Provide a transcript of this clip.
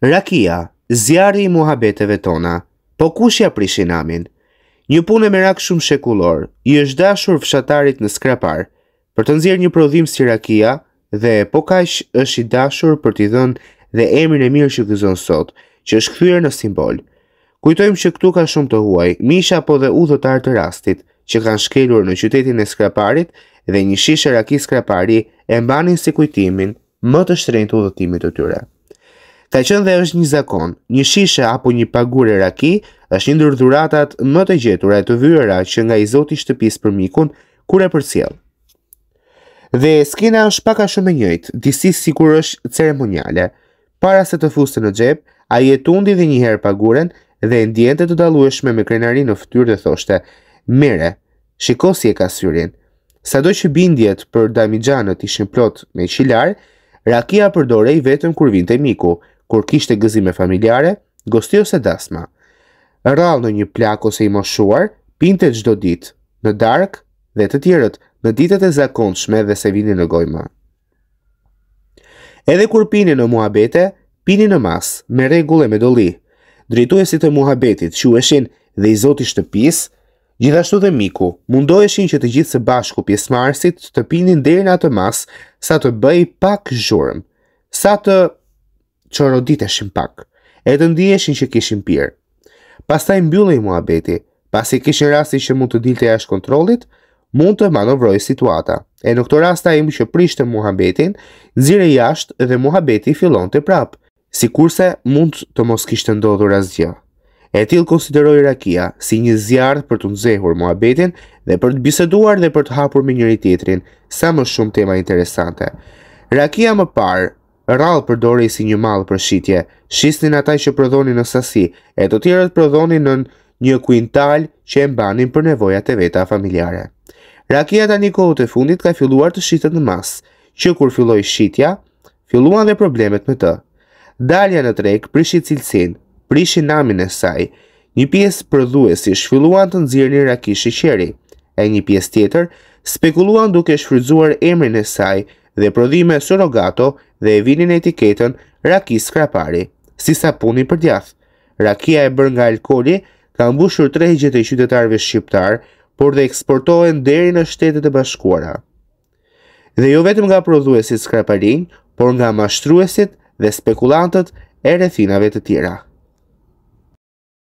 Rakia, zjarë i muhabeteve tona, po kush ja prishin amin? Një punë me rakë shumë shekullor, i është dashur fshatarit në skrapar, për të nëzirë një prodhim si rakia, dhe po kash është i dashur për t'i dhënë dhe emrin e mirë që gëzon sot, që është këthyre në simbol. Kujtojmë që këtu ka shumë të huaj, misha po dhe udhëtar të rastit, që kanë shkelur në qytetin e skraparit dhe një shishë raki skrapari e mbanin si kujtimin më të shtrejnë të udhëtimit të tyre. Ka qenë dhe është një zakon, një shishe apo një e raki është një ndër dhuratat më të gjetura e të vyëra që nga i zoti shtëpis për mikun, kure për cjell. Dhe skina është paka shumë e njëjtë, disi si kur është ceremoniale. Para se të fustë në gjep, a i e tundi dhe njëherë paguren dhe e ndjente të dalueshme me krenari në fëtyr dhe thoshte, mere, shiko si e ka syrin. Sa do që bindjet për damijanët ishën plot me qilar, rakia përdorej vetëm kur vinte miku, kur kishte gëzime familjare, gosti ose dasma. Rallë në një plak ose i moshuar, pinte gjdo dit, në dark dhe të tjerët, në ditet e zakonshme dhe se vini në gojma. Edhe kur pini në muhabete, pini në mas, me regullë e me doli. Drejtuesit e muhabetit, që eshin dhe i të shtëpis, gjithashtu dhe miku, mundoheshin që të gjithë së bashku pjesmarsit të pinin dhe në atë mas, sa të bëj pak zhurëm, sa të që roditeshin pak, e të ndieshin që kishin pirë. Pastaj mbyllën i pas pasi kishin rasti që mund të dilte jash kontrolit, mund të manovroj situata. E në këto rasta im që prishte muhabetin, nëzire jashtë dhe muhabeti fillon të prapë, si kurse mund të mos kishtë ndodhur asgjë. E tilë konsideroj Rakia si një zjarë për të nëzehur muhabetin dhe për të biseduar dhe për të hapur me njëri tjetrin, sa më shumë tema interesante. Rakia më parë rallë i si një malë për shqitje, shisnin ataj që prodhonin në sasi, e të tjerët prodhonin në një kuintalë që e mbanin për nevojat e veta familjare. Rakia ta një kohë të fundit ka filluar të shqitët në masë, që kur filloj shqitja, filluan dhe problemet me të. Dalja në trekë prishi cilësin, prishi namin e saj, një piesë përduesi shfilluan të nëzirë një rakishë i qeri, e një piesë tjetër spekuluan duke shfridzuar emrin e saj, dhe prodhime surrogato dhe e vinin etiketën raki skrapari, si sapuni për djath. Rakia e bërë nga alkoli ka mbushur trehjet e qytetarëve shqiptar, por dhe eksportohen deri në shtetet e bashkuara. Dhe jo vetëm nga prodhuesit skraparin, por nga mashtruesit dhe spekulantët e rethinave të tjera.